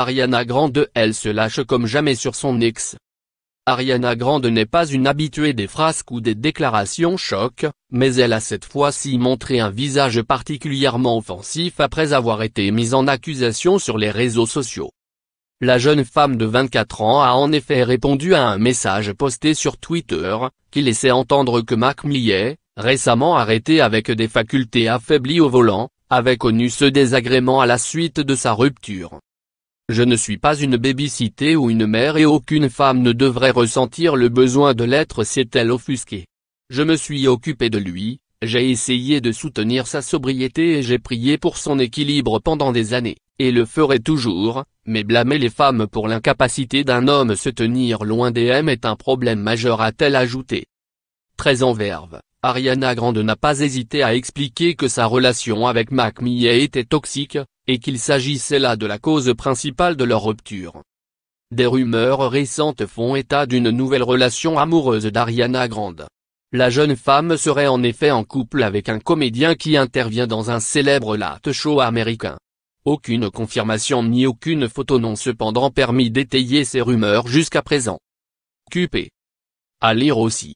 Ariana Grande elle se lâche comme jamais sur son ex. Ariana Grande n'est pas une habituée des frasques ou des déclarations choc, mais elle a cette fois-ci montré un visage particulièrement offensif après avoir été mise en accusation sur les réseaux sociaux. La jeune femme de 24 ans a en effet répondu à un message posté sur Twitter, qui laissait entendre que Mac Millet, récemment arrêté avec des facultés affaiblies au volant, avait connu ce désagrément à la suite de sa rupture. Je ne suis pas une baby ou une mère et aucune femme ne devrait ressentir le besoin de l'être s'est-elle offusquée. Je me suis occupé de lui, j'ai essayé de soutenir sa sobriété et j'ai prié pour son équilibre pendant des années, et le ferai toujours, mais blâmer les femmes pour l'incapacité d'un homme se tenir loin des M est un problème majeur a-t-elle ajouté. Très en verve, Ariana Grande n'a pas hésité à expliquer que sa relation avec Mac Millet était toxique, et qu'il s'agissait là de la cause principale de leur rupture. Des rumeurs récentes font état d'une nouvelle relation amoureuse d'Ariana Grande. La jeune femme serait en effet en couple avec un comédien qui intervient dans un célèbre late show américain. Aucune confirmation ni aucune photo n'ont cependant permis d'étayer ces rumeurs jusqu'à présent. QP. À lire aussi.